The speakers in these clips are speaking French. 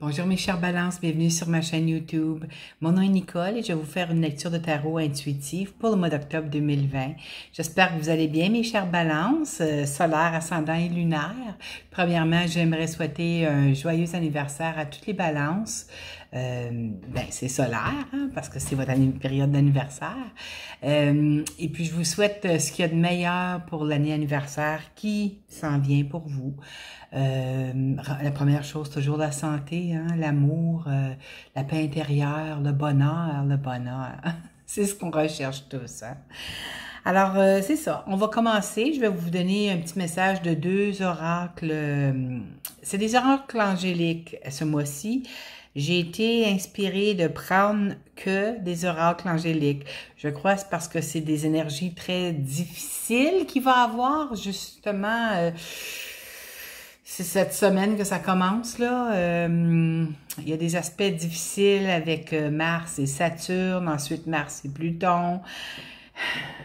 Bonjour mes chers balances, bienvenue sur ma chaîne YouTube. Mon nom est Nicole et je vais vous faire une lecture de tarot intuitive pour le mois d'octobre 2020. J'espère que vous allez bien mes chers balances, euh, solaire, ascendant et lunaire. Premièrement, j'aimerais souhaiter un joyeux anniversaire à toutes les balances euh, ben, c'est solaire, hein, parce que c'est votre période d'anniversaire. Euh, et puis, je vous souhaite euh, ce qu'il y a de meilleur pour l'année anniversaire qui s'en vient pour vous. Euh, la première chose, toujours la santé, hein, l'amour, la paix intérieure, le bonheur, le bonheur. c'est ce qu'on recherche tous. Hein. Alors, c'est ça. On va commencer. Je vais vous donner un petit message de deux oracles. C'est des oracles angéliques ce mois-ci. J'ai été inspirée de prendre que des oracles angéliques. Je crois c'est parce que c'est des énergies très difficiles qu'il va avoir, justement. Euh, c'est cette semaine que ça commence, là. Euh, il y a des aspects difficiles avec euh, Mars et Saturne, ensuite Mars et Pluton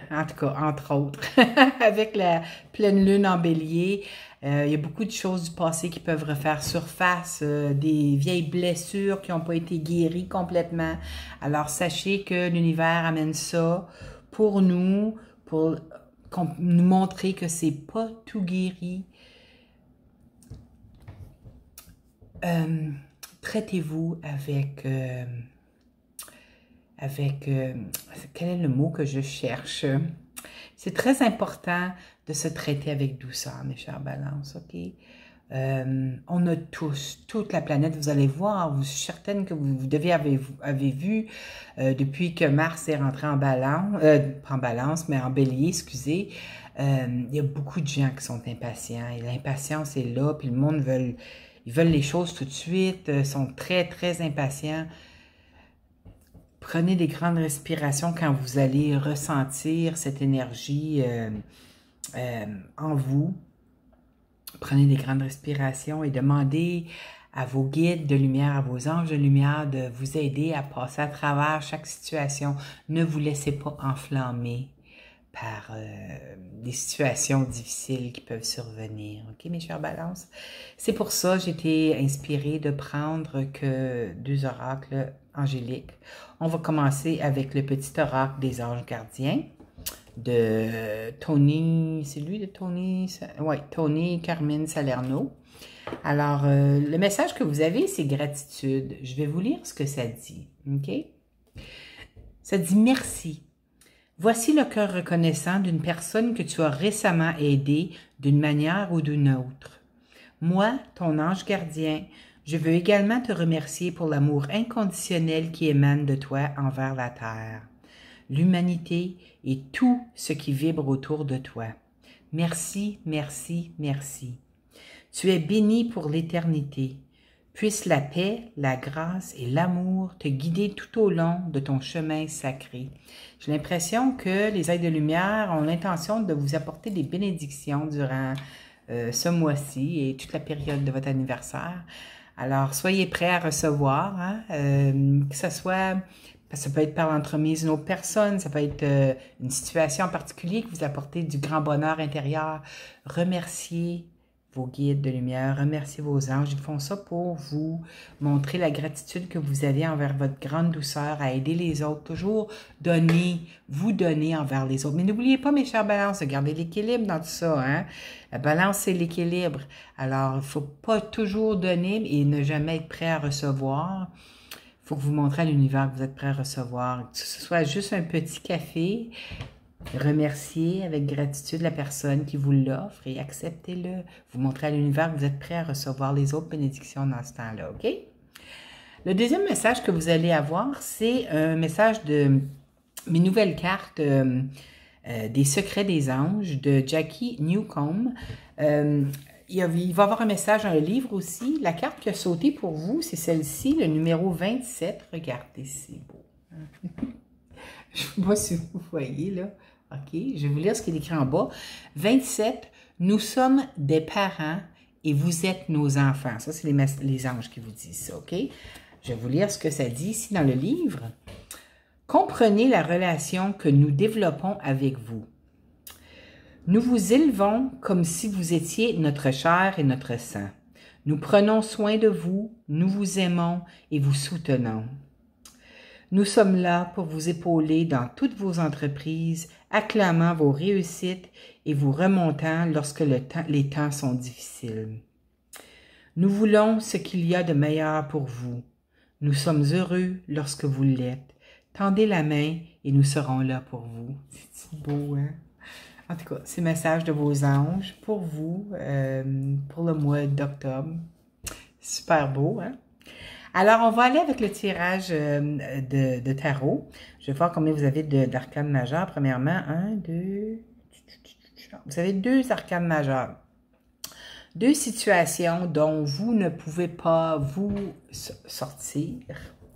en tout cas, entre autres, avec la pleine lune en bélier, euh, il y a beaucoup de choses du passé qui peuvent refaire surface, euh, des vieilles blessures qui n'ont pas été guéries complètement. Alors sachez que l'univers amène ça pour nous, pour nous montrer que c'est pas tout guéri. Euh, traitez-vous avec avec quel est le mot que je cherche c'est très important de se traiter avec douceur, mes chers balances, OK? Euh, on a tous, toute la planète, vous allez voir, vous certaine que vous, devez avez, vu euh, depuis que Mars est rentré en balance, euh, en balance, mais en bélier, excusez, il y a beaucoup de gens qui sont impatients et l'impatience est là, puis le monde veut, ils veulent les choses tout de suite, sont très, très impatients. Prenez des grandes respirations quand vous allez ressentir cette énergie euh, en vous. Prenez des grandes respirations et demandez à vos guides de lumière, à vos anges de lumière de vous aider à passer à travers chaque situation. Ne vous laissez pas enflammer par euh, des situations difficiles qui peuvent survenir. OK, mes chers balances? C'est pour ça que j'étais inspirée de prendre que deux oracles angéliques. On va commencer avec le petit oracle des anges gardiens de Tony, c'est lui de Tony, ouais, Tony Carmine Salerno. Alors, euh, le message que vous avez, c'est gratitude. Je vais vous lire ce que ça dit, OK? Ça dit merci. Voici le cœur reconnaissant d'une personne que tu as récemment aidée d'une manière ou d'une autre. Moi, ton ange gardien, je veux également te remercier pour l'amour inconditionnel qui émane de toi envers la terre l'humanité et tout ce qui vibre autour de toi. Merci, merci, merci. Tu es béni pour l'éternité. Puisse la paix, la grâce et l'amour te guider tout au long de ton chemin sacré. J'ai l'impression que les ailes de lumière ont l'intention de vous apporter des bénédictions durant euh, ce mois-ci et toute la période de votre anniversaire. Alors, soyez prêts à recevoir, hein, euh, que ce soit ça peut être par l'entremise d'une autre personne, ça peut être euh, une situation en particulier que vous apportez du grand bonheur intérieur. Remerciez vos guides de lumière, remerciez vos anges. Ils font ça pour vous montrer la gratitude que vous avez envers votre grande douceur, à aider les autres, toujours donner, vous donner envers les autres. Mais n'oubliez pas, mes chers balances, de garder l'équilibre dans tout ça. Hein? La balance, c'est l'équilibre. Alors, il ne faut pas toujours donner et ne jamais être prêt à recevoir faut que vous montrez à l'univers que vous êtes prêt à recevoir. Que ce soit juste un petit café, remercier avec gratitude la personne qui vous l'offre et acceptez-le. Vous montrez à l'univers que vous êtes prêt à recevoir les autres bénédictions dans ce temps-là, OK? Le deuxième message que vous allez avoir, c'est un message de mes nouvelles cartes euh, euh, des secrets des anges de Jackie Newcomb. Euh, il, va y avoir un message dans le livre aussi. La carte qui a sauté pour vous, c'est celle-ci, le numéro 27. Regardez, c'est beau. je ne sais pas si vous voyez, là. OK, je vais vous lire ce qu'il écrit en bas. 27, nous sommes des parents et vous êtes nos enfants. Ça, c'est les, les anges qui vous disent ça, OK? Je vais vous lire ce que ça dit ici dans le livre. Comprenez la relation que nous développons avec vous. Nous vous élevons comme si vous étiez notre chair et notre sang. Nous prenons soin de vous, nous vous aimons et vous soutenons. Nous sommes là pour vous épauler dans toutes vos entreprises, acclamant vos réussites et vous remontant lorsque les temps sont difficiles. Nous voulons ce qu'il y a de meilleur pour vous. Nous sommes heureux lorsque vous l'êtes. Tendez la main et nous serons là pour vous. C'est beau, hein? En tout cas, ces messages de vos anges pour vous, euh, pour le mois d'octobre. Super beau, hein? Alors, on va aller avec le tirage euh, de, tarot. Je vais voir combien vous avez d'arcanes majeurs. Premièrement, un, deux... Vous avez deux arcanes majeurs. Deux situations dont vous ne pouvez pas vous sortir.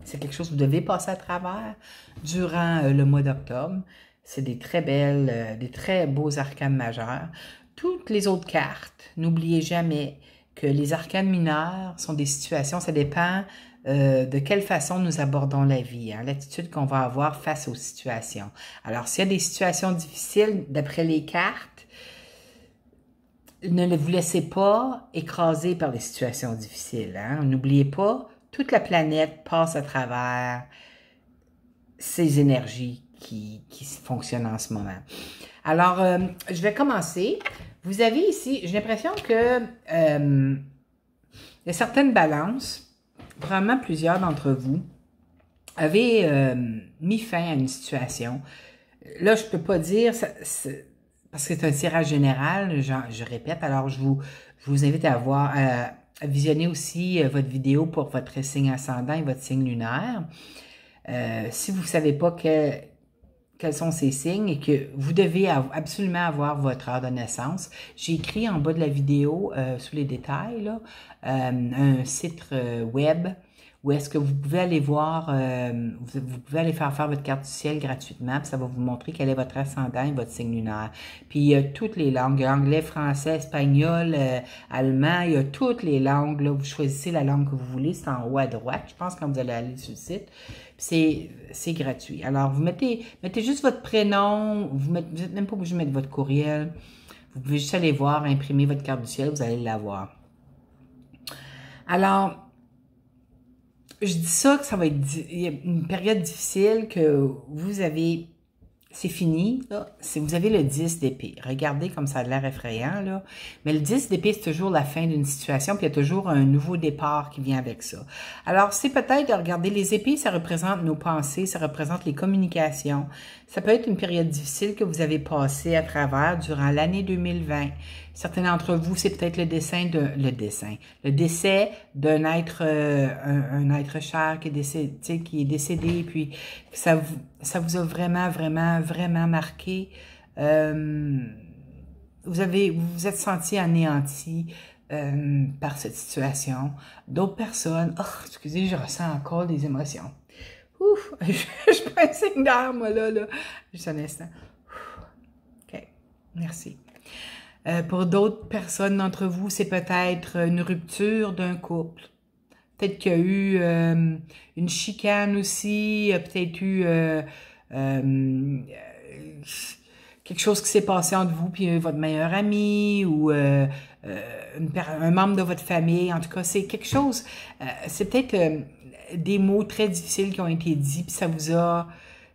C'est quelque chose que vous devez passer à travers durant euh, le mois d'octobre. C'est des très belles, euh, des très beaux arcanes majeurs. Toutes les autres cartes, n'oubliez jamais que les arcanes mineures sont des situations, ça dépend euh, de quelle façon nous abordons la vie, hein, l'attitude qu'on va avoir face aux situations. Alors, s'il y a des situations difficiles, d'après les cartes, ne vous laissez pas écraser par les situations difficiles. Hein. N'oubliez pas, toute la planète passe à travers ces énergies qui, qui fonctionne en ce moment. Alors, euh, je vais commencer. Vous avez ici, j'ai l'impression que euh, il y a certaines balances, vraiment plusieurs d'entre vous, avez euh, mis fin à une situation. Là, je ne peux pas dire, parce que c'est un tirage général, je, répète, alors je vous, vous invite à voir, à, visionner aussi votre vidéo pour votre signe ascendant et votre signe lunaire. si vous ne savez pas que, quels sont ces signes et que vous devez absolument avoir votre heure de naissance. J'ai écrit en bas de la vidéo, euh, sous les détails, là, euh, un site euh, web où est-ce que vous pouvez aller voir, euh, vous, pouvez aller faire faire votre carte du ciel gratuitement, puis ça va vous montrer quel est votre ascendant et votre signe lunaire. Puis il y a toutes les langues, anglais, français, espagnol, euh, allemand, il y a toutes les langues, là, vous choisissez la langue que vous voulez, c'est en haut à droite, je pense, quand vous allez aller sur le site. C'est, c'est gratuit. Alors, vous mettez, mettez juste votre prénom, vous n'êtes vous même pas obligé de mettre votre courriel. Vous pouvez juste aller voir, imprimer votre carte du ciel, vous allez l'avoir. Alors, je dis ça que ça va être une période difficile que vous avez c'est fini. Là. Vous avez le 10 d'épée. Regardez comme ça a l'air effrayant. Là. Mais le 10 d'épée, c'est toujours la fin d'une situation, puis il y a toujours un nouveau départ qui vient avec ça. Alors, c'est peut-être de regarder les épées, ça représente nos pensées, ça représente les communications. Ça peut être une période difficile que vous avez passée à travers durant l'année 2020. Certains d'entre vous, c'est peut-être le dessin de le dessin, le décès d'un être, euh, un, être cher qui est décédé, qui est décédé, puis ça vous, ça vous a vraiment, vraiment, vraiment marqué. Euh, vous avez, vous, vous êtes senti anéanti. Euh, par cette situation. D'autres personnes, oh, excusez, je ressens encore des émotions. Ouf, je, prends un signe d'arme, là, là, juste un instant. OK, merci. Euh, pour d'autres personnes d'entre vous, c'est peut-être euh, une rupture d'un couple. Peut-être qu'il y a eu euh, une chicane aussi, peut-être eu quelque chose qui s'est passé entre vous et votre meilleur ami ou un membre de votre famille. En tout cas, c'est quelque chose. c'est peut-être des mots très difficiles qui ont été dits, puis ça vous a,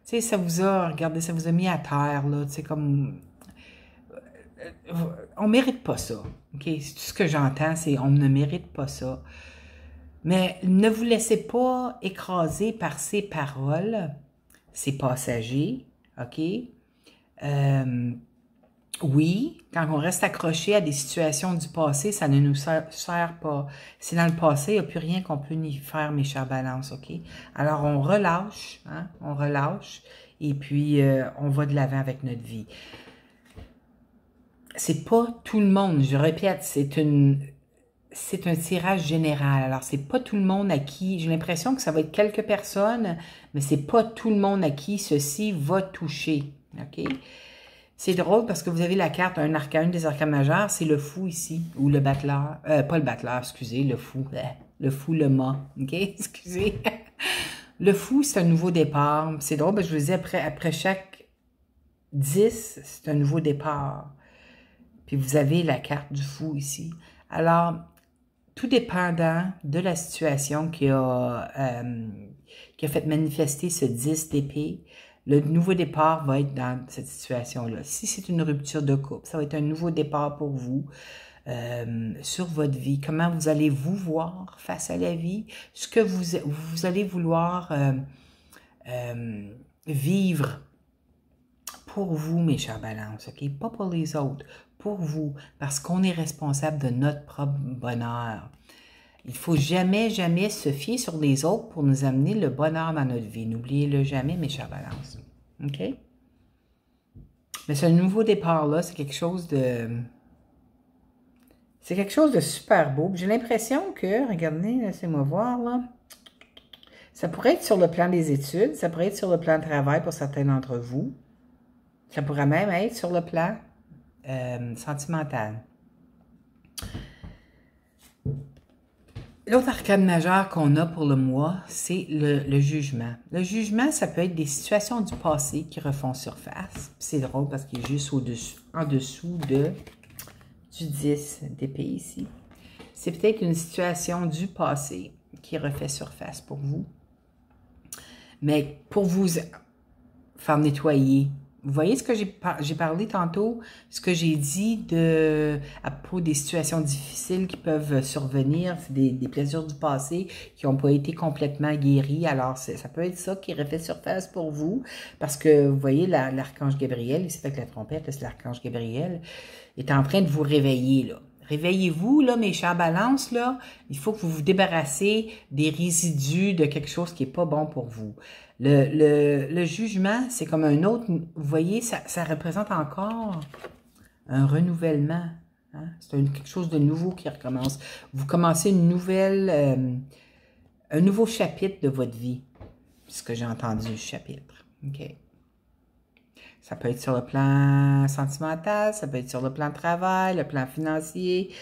tu sais, ça vous a, regardez, ça vous a mis à terre là. C'est comme euh, on mérite pas ça. OK? Tout ce que j'entends, c'est on ne mérite pas ça. Mais ne vous laissez pas écraser par ces paroles, ces passagers, OK? Euh, oui, quand on reste accroché à des situations du passé, ça ne nous sert, pas. C'est dans le passé, il n'y a plus rien qu'on peut y faire, mes chers balances, OK? Alors, on relâche, hein? on relâche, et puis euh, on va de l'avant avec notre vie c'est pas tout le monde, je répète, c'est une c'est un tirage général. Alors c'est pas tout le monde à qui, j'ai l'impression que ça va être quelques personnes, mais c'est pas tout le monde à qui ceci va toucher. OK C'est drôle parce que vous avez la carte un arcane des arcanes majeurs, c'est le fou ici ou le battleur, euh, pas le battleur, excusez, le fou, euh, le fou le mât. OK Excusez. le fou, c'est un nouveau départ. C'est drôle, ben, je vous disais après après chaque 10, c'est un nouveau départ. Puis vous avez la carte du fou ici. Alors, tout dépendant de la situation qui a, euh, qui a fait manifester ce 10 d'épée, le nouveau départ va être dans cette situation-là. Si c'est une rupture de couple, ça va être un nouveau départ pour vous euh, sur votre vie. Comment vous allez vous voir face à la vie, ce que vous, vous allez vouloir euh, vivre pour vous, mes chers balances, OK? Pas pour les autres, pour vous parce qu'on est responsable de notre propre bonheur. Il faut jamais, jamais se fier sur les autres pour nous amener le bonheur dans notre vie. N'oubliez-le jamais, mes chers balances. OK? Mais ce nouveau départ-là, c'est quelque chose de... C'est quelque chose de super beau. J'ai l'impression que, regardez, laissez-moi voir, là. Ça pourrait être sur le plan des études, ça pourrait être sur le plan de travail pour certains d'entre vous. Ça pourrait même être sur le plan euh, sentimentale. L'autre arcane majeur qu'on a pour le mois, c'est le, jugement. Le jugement, ça peut être des situations du passé qui refont surface. C'est drôle parce qu'il est juste en dessous de, du 10 d'épée ici. C'est peut-être une situation du passé qui refait surface pour vous. Mais pour vous faire nettoyer, vous voyez ce que j'ai parlé tantôt, ce que j'ai dit de, à propos des situations difficiles qui peuvent survenir, des, plaisirs du passé qui n'ont pas été complètement guéris. Alors, ça peut être ça qui refait surface pour vous, parce que vous voyez, l'archange Gabriel, il s'est fait la trompette, c'est l'archange Gabriel, est en train de vous réveiller, là. Réveillez-vous, là, mes chers balances, là. Il faut que vous vous débarrassez des résidus de quelque chose qui n'est pas bon pour vous. Le, jugement, c'est comme un autre. Vous voyez, ça, représente encore un renouvellement. Hein. C'est quelque chose de nouveau qui recommence. Vous commencez une nouvelle, euh, un nouveau chapitre de votre vie. Puisque que j'ai entendu, chapitre. OK. Ça peut être sur le plan sentimental, ça peut être sur le plan travail, le plan financier,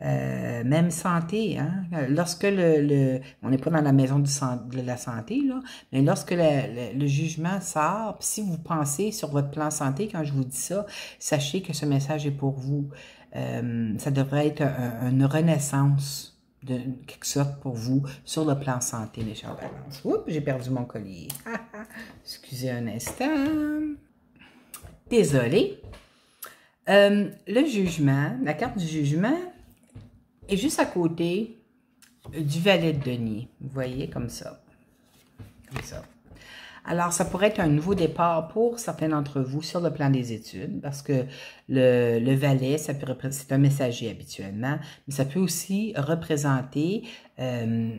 euh, même santé. Hein. Lorsque le, on n'est pas dans la maison de la santé, là, mais lorsque le, jugement sort, si vous pensez sur votre plan santé quand je vous dis ça, sachez que ce message est pour vous. Euh, ça devrait être une renaissance de quelque sorte pour vous sur le plan santé, mes chers balances. Oups, j'ai perdu mon collier. Excusez un instant. Désolée. Euh, le jugement, la carte du jugement est juste à côté euh, du valet de denier. Vous voyez, comme ça. Comme ça. Alors, ça pourrait être un nouveau départ pour certains d'entre vous sur le plan des études, parce que le, valet, ça peut c'est un messager habituellement, mais ça peut aussi représenter euh,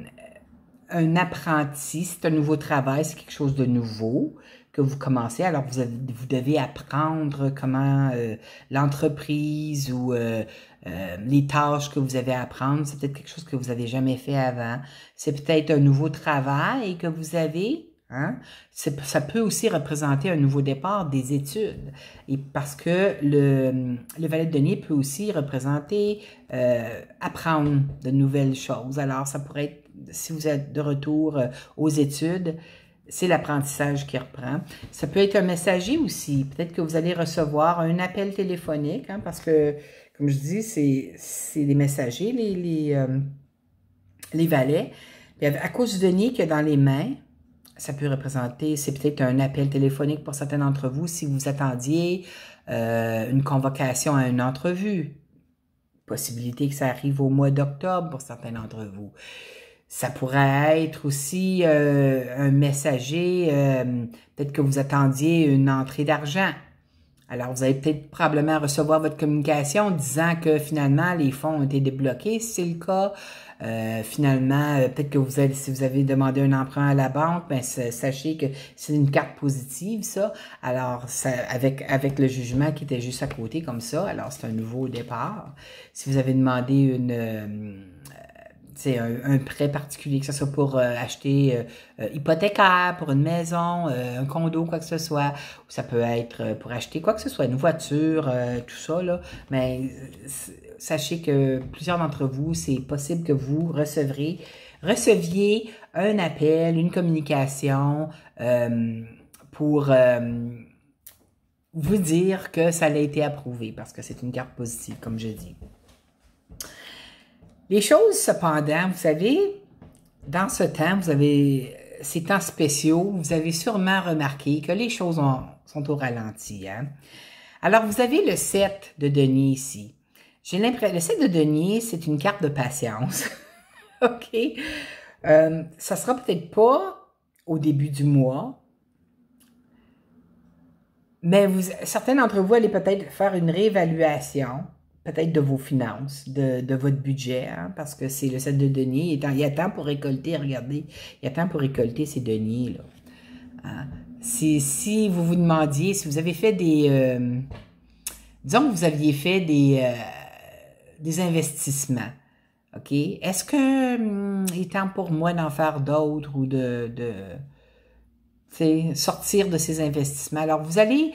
un apprenti, c'est un nouveau travail, c'est quelque chose de nouveau vous commencez. Alors, vous, vous devez apprendre comment euh, l'entreprise ou euh, euh, les tâches que vous avez à apprendre. C'est peut-être quelque chose que vous n'avez jamais fait avant. C'est peut-être un nouveau travail que vous avez. Hein. Ça peut aussi représenter un nouveau départ des études. Et parce que le, le valet de données peut aussi représenter apprendre de nouvelles choses. Alors, ça pourrait être, si vous êtes de retour aux études, c'est l'apprentissage qui reprend. Ça peut être un messager aussi. Peut-être que vous allez recevoir un appel téléphonique, hein, parce que, comme je dis, c'est des messagers, les, les, euh, les valets. à cause du denier qu'il y a dans les mains, ça peut représenter, c'est peut-être un appel téléphonique pour certains d'entre vous si vous attendiez euh, une convocation à une entrevue. Possibilité que ça arrive au mois d'octobre pour certains d'entre vous. Ça pourrait être aussi euh, un messager, euh, peut-être que vous attendiez une entrée d'argent. Alors, vous allez peut-être probablement recevoir votre communication disant que finalement, les fonds ont été débloqués, si c'est le cas. Euh, finalement, peut-être que vous avez, si vous avez demandé un emprunt à la banque, ben, sachez que c'est une carte positive, ça. Alors, avec, avec le jugement qui était juste à côté comme ça, alors c'est un nouveau départ. Si vous avez demandé une c'est un, prêt particulier, que ce soit pour euh, acheter euh, euh, hypothécaire, pour une maison, un condo, quoi que ce soit, ou ça peut être pour acheter quoi que ce soit, une voiture, tout ça, Mais sachez que plusieurs d'entre vous, c'est possible que vous receviez un appel, une communication pour vous dire que ça a été approuvé parce que c'est une carte positive, comme je dis. Les choses, cependant, vous savez, dans ce temps, vous avez ces temps spéciaux, vous avez sûrement remarqué que les choses sont au ralenti. Hein. Alors, vous avez le 7 de Denis ici. J'ai l'impression, le 7 de Denis, c'est une carte de patience. OK? Euh, ça sera peut-être pas au début du mois, mais vous, certains d'entre vous allez peut-être faire une réévaluation peut-être de vos finances, de, votre budget, hein, parce que c'est le set de deniers. Il, y a temps pour récolter, regardez, il y a temps pour récolter ces deniers-là. Hein. Si, si vous vous demandiez, si vous avez fait des... Euh, disons que vous aviez fait des, euh, des investissements, OK? Est-ce qu'il hum, est temps pour moi d'en faire d'autres ou de... sortir de ces investissements. Alors, vous allez,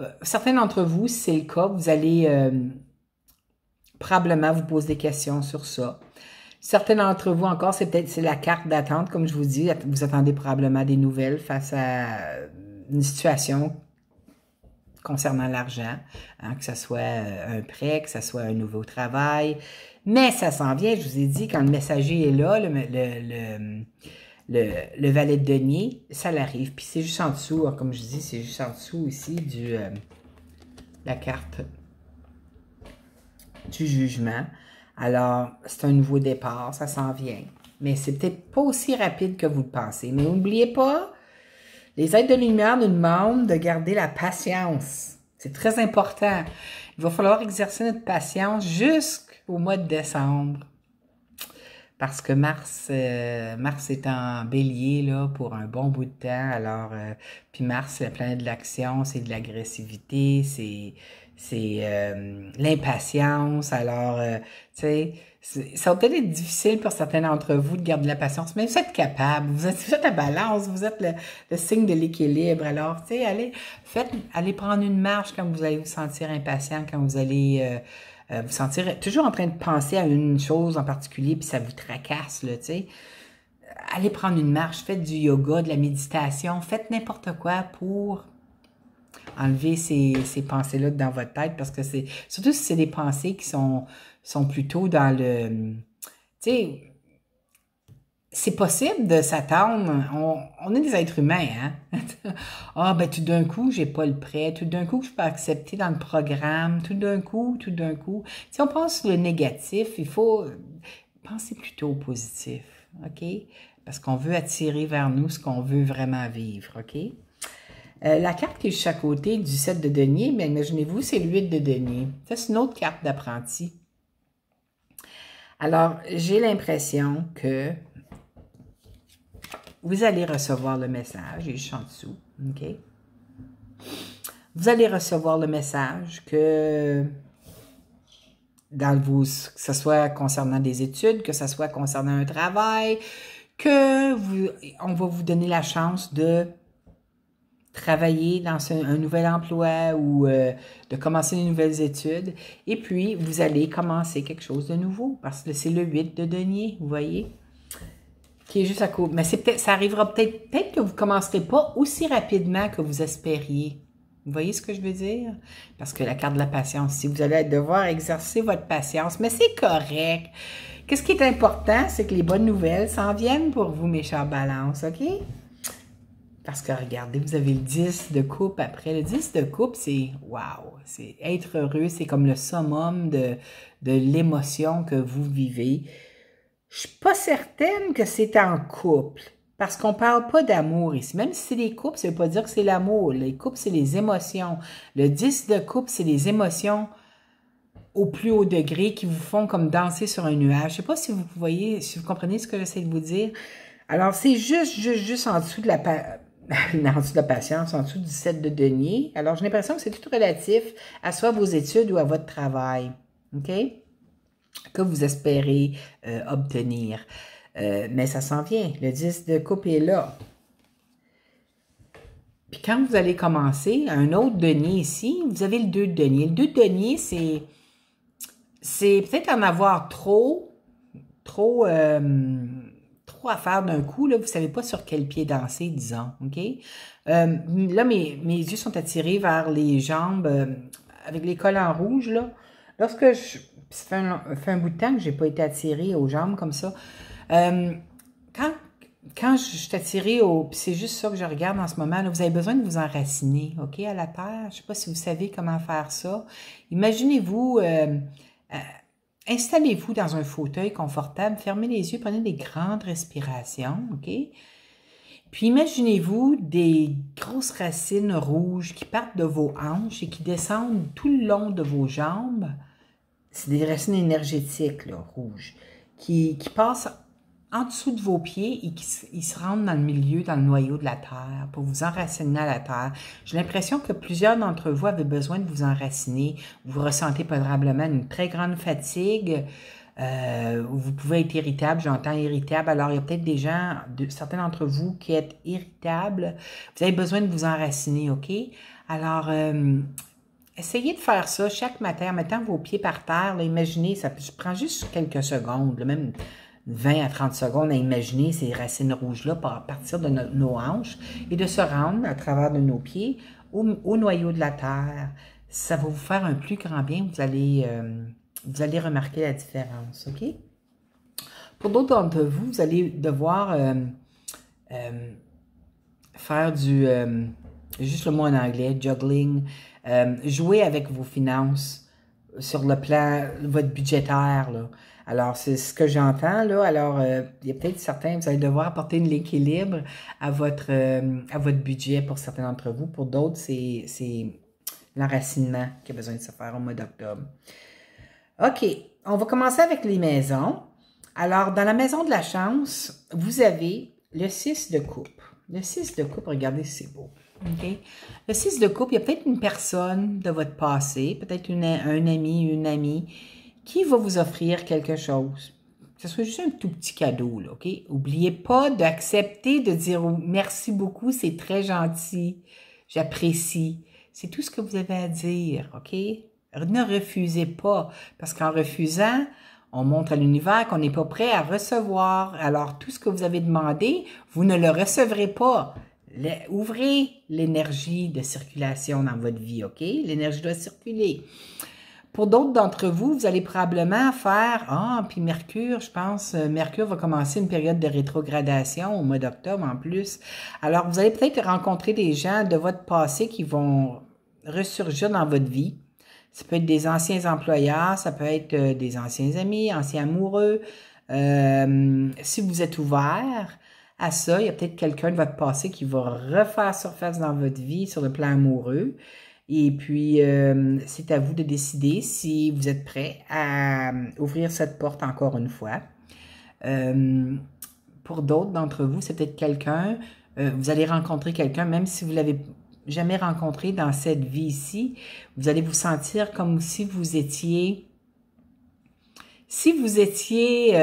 euh, certains d'entre vous, si c'est le cas, vous allez probablement vous posez des questions sur ça. Certains d'entre vous encore, c'est peut-être la carte d'attente, comme je vous dis. Vous attendez probablement des nouvelles face à une situation concernant l'argent, hein, que ce soit euh, un prêt, que ce soit un nouveau travail. Mais ça s'en vient, je vous ai dit, quand le messager est là, le, le, valet de denier, ça l'arrive. Puis c'est juste en dessous, hein, comme je dis, c'est juste en dessous ici de euh, la carte du jugement. Alors, c'est un nouveau départ, ça s'en vient. Mais c'est peut-être pas aussi rapide que vous le pensez. Mais n'oubliez pas, les aides de lumière nous demandent de garder la patience. C'est très important. Il va falloir exercer notre patience jusqu'au mois de décembre. Parce que Mars, euh, Mars est en bélier là, pour un bon bout de temps. Alors, euh, puis Mars, c'est la planète de l'action, c'est de l'agressivité, c'est c'est euh, l'impatience. Alors, euh, tu sais, ça va peut-être être difficile pour certains d'entre vous de garder la patience, mais vous êtes capable, vous êtes, vous la balance, vous êtes le, signe de l'équilibre. Alors, tu sais, allez, faites, allez prendre une marche quand vous allez vous sentir impatient, quand vous allez euh, vous sentir toujours en train de penser à une chose en particulier, puis ça vous tracasse, là, tu sais. Allez prendre une marche, faites du yoga, de la méditation, faites n'importe quoi pour enlever ces, pensées-là dans votre tête parce que c'est, surtout si c'est des pensées qui sont, sont plutôt dans le, tu sais, c'est possible de s'attendre. On, est des êtres humains, hein? ah, ben tout d'un coup, j'ai pas le prêt. Tout d'un coup, je peux accepter dans le programme. Tout d'un coup, tout d'un coup. Si on pense sur le négatif, il faut penser plutôt au positif, OK? Parce qu'on veut attirer vers nous ce qu'on veut vraiment vivre, OK? Euh, la carte qui est juste à côté du 7 de denier, mais imaginez-vous, c'est le 8 de denier. Ça, c'est une autre carte d'apprenti. Alors, j'ai l'impression que vous allez recevoir le message, et je en dessous, OK? Vous allez recevoir le message que dans vous, que ce soit concernant des études, que ce soit concernant un travail, que vous, on va vous donner la chance de travailler dans un, nouvel emploi ou euh, de commencer de nouvelles études. Et puis, vous allez commencer quelque chose de nouveau parce que c'est le 8 de denier, vous voyez, qui est juste à court. Mais peut ça arrivera peut-être que vous ne commencerez pas aussi rapidement que vous espériez. Vous voyez ce que je veux dire? Parce que la carte de la patience, si vous allez devoir exercer votre patience, mais c'est correct. Qu'est-ce qui est important, c'est que les bonnes nouvelles s'en viennent pour vous, mes chers balances, OK? Parce que regardez, vous avez le 10 de coupe après. Le 10 de coupe, c'est waouh C'est être heureux, c'est comme le summum de, de l'émotion que vous vivez. Je suis pas certaine que c'est en couple. Parce qu'on parle pas d'amour ici. Même si c'est les couples, ça veut pas dire que c'est l'amour. Les couples, c'est les émotions. Le 10 de coupe, c'est les émotions au plus haut degré qui vous font comme danser sur un nuage. Je sais pas si vous voyez, si vous comprenez ce que j'essaie de vous dire. Alors, c'est juste, juste, juste en dessous de la, en dessous de la patience, en dessous du 17 de denier. Alors, j'ai l'impression que c'est tout relatif à soit vos études ou à votre travail. OK? Que vous espérez euh, obtenir. Euh, mais ça s'en vient. Le 10 de coupe est là. Puis quand vous allez commencer, un autre denier ici, vous avez le 2 de denier. Le 2 de denier, c'est, c'est peut-être en avoir trop, trop euh, à faire d'un coup, là, vous savez pas sur quel pied danser, disons, OK? Euh, là, mes, mes, yeux sont attirés vers les jambes euh, avec les collants rouges. là. Lorsque je... Ça fait un, bout de temps que je n'ai pas été attirée aux jambes comme ça. Euh, quand, je, suis attirée au... C'est juste ça que je regarde en ce moment. Là, vous avez besoin de vous enraciner, OK, à la paire. Je ne sais pas si vous savez comment faire ça. Imaginez-vous... Installez-vous dans un fauteuil confortable, fermez les yeux, prenez des grandes respirations, OK? Puis imaginez-vous des grosses racines rouges qui partent de vos hanches et qui descendent tout le long de vos jambes. C'est des racines énergétiques, le rouges, qui, qui passent en dessous de vos pieds ils se rendent dans le milieu, dans le noyau de la terre, pour vous enraciner à la terre. J'ai l'impression que plusieurs d'entre vous avaient besoin de vous enraciner. Vous ressentez probablement une très grande fatigue. Euh, vous pouvez être irritable, j'entends irritable. Alors, il y a peut-être des gens, de, certains d'entre vous qui êtes irritables. Vous avez besoin de vous enraciner, OK? Alors, euh, essayez de faire ça chaque matin en mettant vos pieds par terre. Là, imaginez, ça prend juste quelques secondes, même 20 à 30 secondes à imaginer ces racines rouges-là à partir de nos hanches et de se rendre à travers de nos pieds au, noyau de la terre. Ça va vous faire un plus grand bien. Vous allez, euh, vous allez remarquer la différence, OK? Pour d'autres d'entre vous, vous allez devoir euh, euh, faire du, juste le mot en anglais, juggling, jouer avec vos finances sur le plan, votre budgétaire, là. Alors, c'est ce que j'entends, là. Alors, euh, il y a peut-être certains, vous allez devoir apporter de l'équilibre à votre, euh, à votre budget pour certains d'entre vous. Pour d'autres, c'est, l'enracinement qui a besoin de se faire au mois d'octobre. OK, on va commencer avec les maisons. Alors, dans la maison de la chance, vous avez le 6 de coupe. Le 6 de coupe, regardez, c'est beau. Le 6 de coupe, il y a peut-être une personne de votre passé, peut-être un ami, une amie, qui va vous offrir quelque chose. Que ce soit juste un tout petit cadeau, là, OK? N'oubliez pas d'accepter de dire merci beaucoup, c'est très gentil, j'apprécie. C'est tout ce que vous avez à dire, OK? Ne refusez pas, parce qu'en refusant, on montre à l'univers qu'on n'est pas prêt à recevoir. Alors, tout ce que vous avez demandé, vous ne le recevrez pas. ouvrez l'énergie de circulation dans votre vie, OK? L'énergie doit circuler. Pour d'autres d'entre vous, vous allez probablement faire Ah, puis Mercure, je pense, euh, Mercure va commencer une période de rétrogradation au mois d'octobre en plus. Alors, vous allez peut-être rencontrer des gens de votre passé qui vont ressurgir dans votre vie. Ça peut être des anciens employeurs, ça peut être euh, des anciens amis, anciens amoureux. Euh, si vous êtes ouvert à ça, il y a peut-être quelqu'un de votre passé qui va refaire surface dans votre vie sur le plan amoureux. Et puis, euh, c'est à vous de décider si vous êtes prêt à euh, ouvrir cette porte encore une fois. Euh, pour d'autres d'entre vous, c'est peut-être quelqu'un, vous allez rencontrer quelqu'un, même si vous l'avez jamais rencontré dans cette vie ici, vous allez vous sentir comme si vous étiez, si vous étiez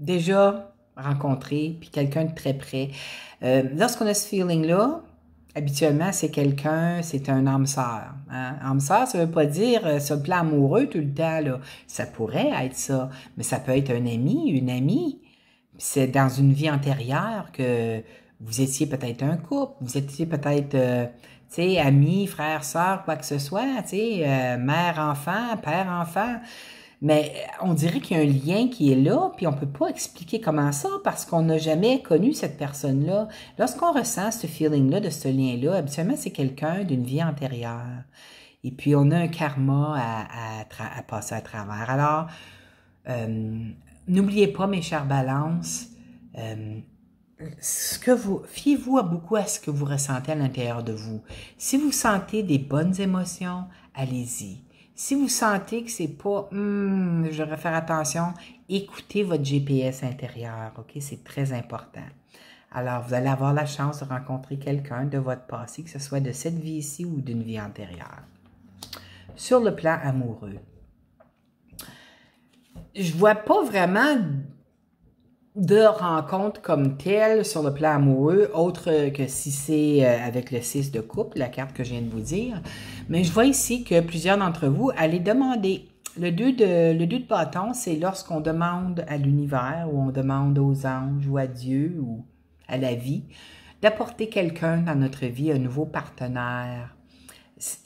déjà rencontré, puis quelqu'un de très près. Lorsqu'on a ce feeling-là, habituellement, c'est quelqu'un, c'est un homme sœur. Hein? Homme sœur, ça veut pas dire euh, sur amoureux tout le temps. Là. Ça pourrait être ça, mais ça peut être un ami, une amie. C'est dans une vie antérieure que vous étiez peut-être un couple, vous étiez peut-être, euh, tu sais, amis, frère quoi que ce soit, tu sais, euh, mère-enfant, père-enfant. Mais euh, on dirait qu'il y a un lien qui est là, puis on ne peut pas expliquer comment ça parce qu'on n'a jamais connu cette personne-là. Lorsqu'on ressent ce feeling-là, de ce lien-là, habituellement, c'est quelqu'un d'une vie antérieure. Et puis, on a un karma à, passer à travers. Alors, euh, n'oubliez pas, mes chers balances, euh, ce que vous, fiez-vous beaucoup à ce que vous ressentez à l'intérieur de vous. Si vous sentez des bonnes émotions, allez-y. Si vous sentez que c'est pas, hmm, je devrais faire attention, écoutez votre GPS intérieur, OK? C'est très important. Alors, vous allez avoir la chance de rencontrer quelqu'un de votre passé, que ce soit de cette vie ici ou d'une vie antérieure. Sur le plan amoureux, je vois pas vraiment de rencontres comme telles sur le plan amoureux, autre que si c'est euh, avec le 6 de couple, la carte que je viens de vous dire. Mais je vois ici que plusieurs d'entre vous allez demander. Le 2 de, le 2 de bâton, c'est lorsqu'on demande à l'univers ou on demande aux anges ou à Dieu ou à la vie d'apporter quelqu'un dans notre vie, un nouveau partenaire.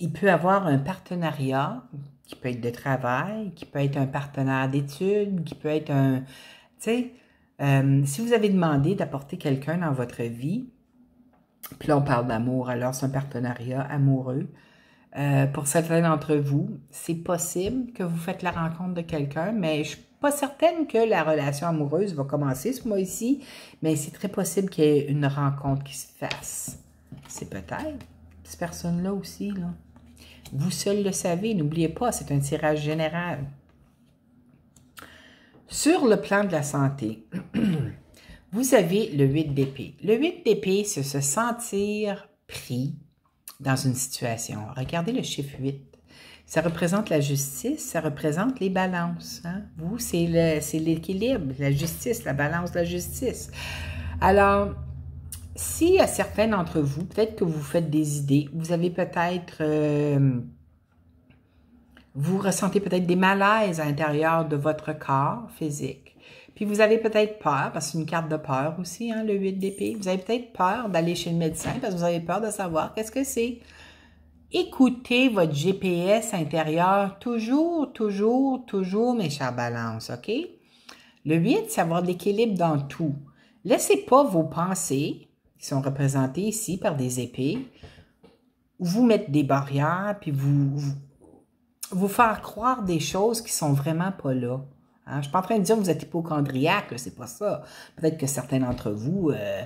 Il peut avoir un partenariat qui peut être de travail, qui peut être un partenaire d'études, qui peut être un... Tu sais, euh, si vous avez demandé d'apporter quelqu'un dans votre vie, puis là on parle d'amour, alors c'est un partenariat amoureux. Euh, pour certains d'entre vous, c'est possible que vous faites la rencontre de quelqu'un, mais je suis pas certaine que la relation amoureuse va commencer ce mois-ci, mais c'est très possible qu'il y ait une rencontre qui se fasse. C'est peut-être cette personne-là aussi. Vous seul le savez, n'oubliez pas, c'est un tirage général. Sur le plan de la santé, vous avez le 8 d'épée. Le 8 d'épée, c'est se sentir pris dans une situation. Regardez le chiffre 8. Ça représente la justice, ça représente les balances. Hein. Vous, c'est l'équilibre, la justice, la balance la justice. Alors, si à certains d'entre vous, peut-être que vous faites des idées, vous avez peut-être... Euh, vous ressentez peut-être des malaises à l'intérieur de votre corps physique. Puis vous avez peut-être peur, parce que c'est une carte de peur aussi, hein, le 8 d'épée. Vous avez peut-être peur d'aller chez le médecin parce que vous avez peur de savoir qu'est-ce que c'est. Écoutez votre GPS intérieur toujours, toujours, toujours, mes chers balances, OK? Le 8, c'est avoir de l'équilibre dans tout. Laissez pas vos pensées, qui sont représentées ici par des épées, vous mettre des barrières, puis vous vous faire croire des choses qui sont vraiment pas là. Hein? Je ne suis pas en train de dire que vous êtes hypochondriaque, c'est pas ça. Peut-être que certains d'entre vous, euh,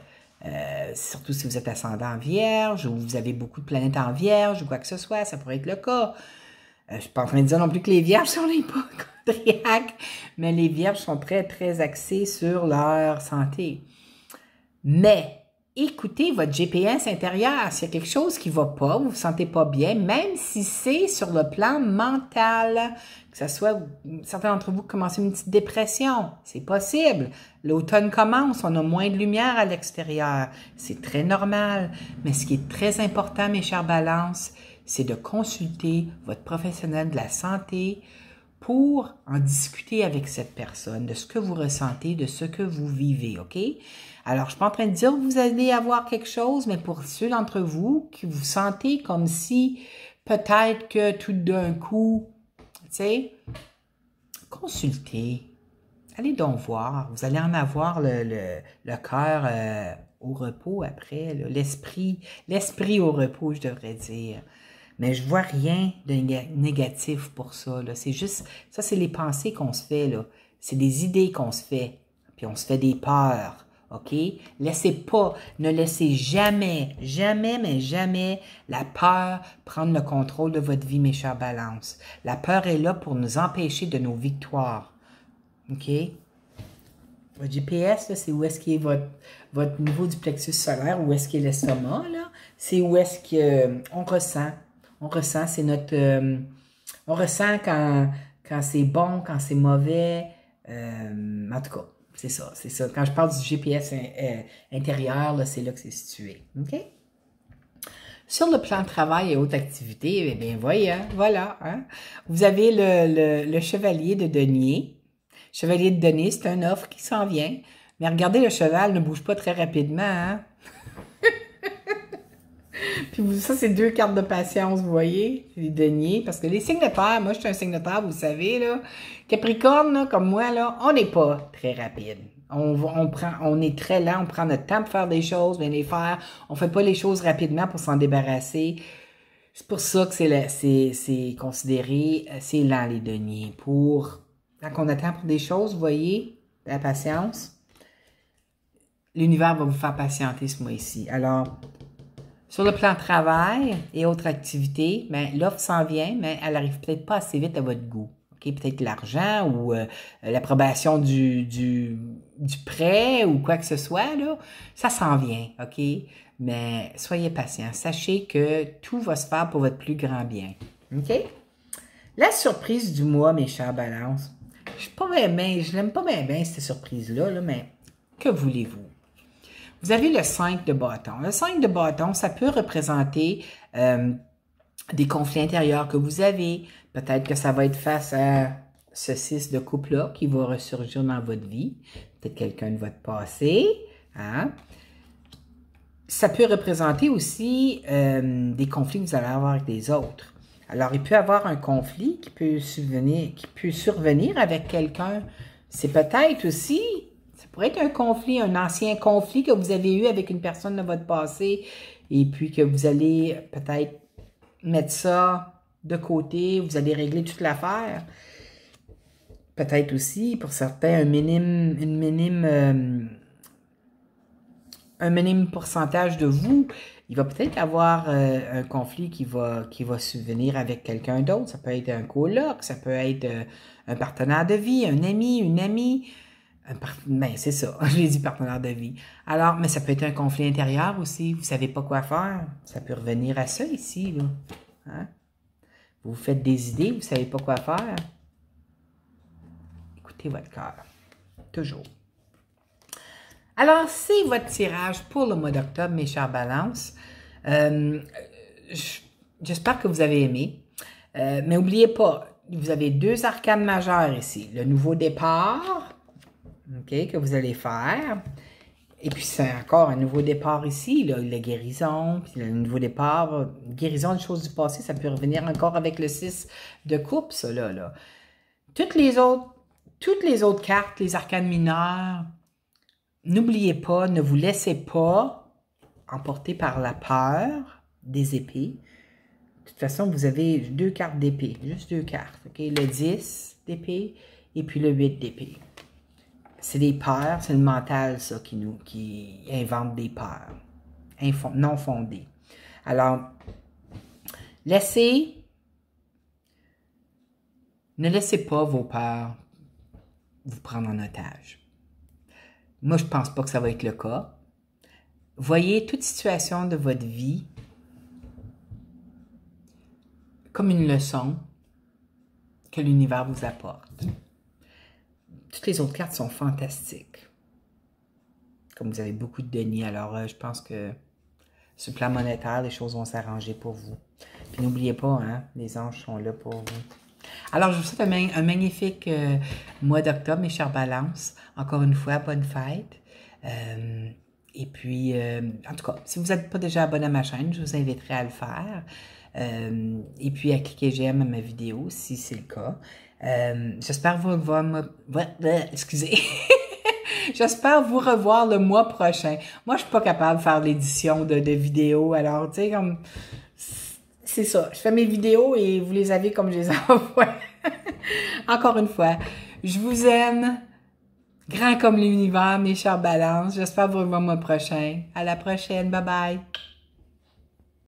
euh, surtout si vous êtes ascendant vierge ou vous avez beaucoup de planètes en vierge ou quoi que ce soit, ça pourrait être le cas. Euh, je ne suis pas en train de dire non plus que les vierges sont hypochondriaques, mais les vierges sont très, très axées sur leur santé. Mais écoutez votre GPS intérieur. S'il y a quelque chose qui ne va pas, vous ne vous sentez pas bien, même si c'est sur le plan mental, que ce soit certains d'entre vous commencent une petite dépression, c'est possible. L'automne commence, on a moins de lumière à l'extérieur. C'est très normal. Mais ce qui est très important, mes chers balances, c'est de consulter votre professionnel de la santé pour en discuter avec cette personne de ce que vous ressentez, de ce que vous vivez, OK? Alors, je ne suis pas en train de dire que vous allez avoir quelque chose, mais pour ceux d'entre vous qui vous sentez comme si peut-être que tout d'un coup, tu sais, consultez. Allez donc voir. Vous allez en avoir le, le, cœur euh, au repos après, l'esprit, l'esprit au repos, je devrais dire. Mais je ne vois rien de négatif pour ça. C'est juste, ça, c'est les pensées qu'on se fait. C'est des idées qu'on se fait. Puis on se fait des peurs. OK? Laissez pas, ne laissez jamais, jamais, mais jamais la peur prendre le contrôle de votre vie, mes chers balances. La peur est là pour nous empêcher de nos victoires. OK? Votre GPS, c'est où est-ce qu'il est votre, votre niveau du plexus solaire, où est-ce qu'il est l'estomac, là. C'est où est-ce qu'on euh, ressent. On ressent, c'est notre... Euh, on ressent quand, quand c'est bon, quand c'est mauvais. Euh, en tout cas, c'est ça, c'est ça. Quand je parle du GPS euh, intérieur, c'est là que c'est situé. OK? Sur le plan de travail et haute activité, eh bien, voyez, voilà. Hein. Vous avez le, chevalier de denier. Chevalier de denier, c'est un offre qui s'en vient. Mais regardez, le cheval ne bouge pas très rapidement. Hein. Puis ça, c'est deux cartes de patience, vous voyez, les deniers. Parce que les signataires, moi, je suis un signataire, vous savez, là. Capricorne, là, comme moi, là, on n'est pas très rapide. On, on, prend, on est très lent, on prend notre temps pour faire des choses, bien les faire. On ne fait pas les choses rapidement pour s'en débarrasser. C'est pour ça que c'est considéré, euh, c'est lent, les deniers. Pour, quand on attend pour des choses, vous voyez, la patience l'univers va vous faire patienter ce mois-ci. Alors, sur le plan travail et autres activités, ben, l'offre s'en vient, mais elle arrive peut-être pas assez vite à votre goût. Peut-être l'argent ou euh, l'approbation du, du, prêt ou quoi que ce soit, là, ça s'en vient, OK? Mais soyez patient. Sachez que tout va se faire pour votre plus grand bien. OK? La surprise du mois, mes chers balances. Je je l'aime pas bien, bien, cette surprise là, mais que voulez-vous? Vous avez le 5 de bâton. Le 5 de bâton, ça peut représenter euh, des conflits intérieurs que vous avez. Peut-être que ça va être face à ce 6 de couple-là qui va ressurgir dans votre vie. Peut-être quelqu'un de votre passé. Hein. Ça peut représenter aussi euh, des conflits que vous allez avoir avec des autres. Alors, il peut y avoir un conflit qui peut survenir, qui peut survenir avec quelqu'un. C'est peut-être aussi pourrait être un conflit, un ancien conflit que vous avez eu avec une personne de votre passé et puis que vous allez peut-être mettre ça de côté, vous allez régler toute l'affaire. Peut-être aussi, pour certains, un minime, une minime, euh, un minime pourcentage de vous. Il va peut-être avoir euh, un conflit qui va, qui va subvenir avec quelqu'un d'autre. Ça peut être un coloc, ça peut être euh, un partenaire de vie, un ami, une amie un ben, c'est ça, je dit partenaire de vie. Alors, mais ça peut être un conflit intérieur aussi, vous savez pas quoi faire, ça peut revenir à ça ici, là. Hein? Vous faites des idées, vous savez pas quoi faire. Écoutez votre cœur, toujours. Alors, c'est votre tirage pour le mois d'octobre, mes chers balances. Euh, j'espère que vous avez aimé. Euh, mais n'oubliez pas, vous avez deux arcanes majeures ici. Le nouveau départ, que vous allez faire. Et puis, c'est encore un nouveau départ ici, la guérison, puis le nouveau départ, guérison de choses du passé, ça peut revenir encore avec le 6 de coupe, ça, là, là. Toutes les autres, toutes les autres cartes, les arcanes mineurs, n'oubliez pas, ne vous laissez pas emporter par la peur des épées. De toute façon, vous avez deux cartes d'épée, juste deux cartes, OK? Le 10 d'épée et puis le 8 d'épée c'est des peurs, c'est le mental, ça, qui, nous, qui invente des peurs non fondées. Alors, laissez, ne laissez pas vos peurs vous prendre en otage. Moi, je ne pense pas que ça va être le cas. Voyez toute situation de votre vie comme une leçon que l'univers vous apporte. Toutes les autres cartes sont fantastiques. Comme vous avez beaucoup de deniers, alors euh, je pense que sur le plan monétaire, les choses vont s'arranger pour vous. Puis n'oubliez pas, hein, les anges sont là pour vous. Alors, je vous souhaite un, magnifique euh, mois d'octobre, mes chers balances. Encore une fois, bonne fête. Euh, et puis, en tout cas, si vous n'êtes pas déjà abonné à ma chaîne, je vous inviterai à le faire. et puis, à cliquer j'aime à ma vidéo si c'est le cas. Euh, j'espère vous revoir. Euh, excusez. J'espère vous revoir le mois prochain. Moi, je suis pas capable de faire l'édition de, vidéos. Alors, tu sais, comme. C'est ça. Je fais mes vidéos et vous les avez comme je les envoie. Encore une fois, je vous aime. Grand comme l'univers, mes chers balances. J'espère vous revoir le mois prochain. À la prochaine. Bye bye.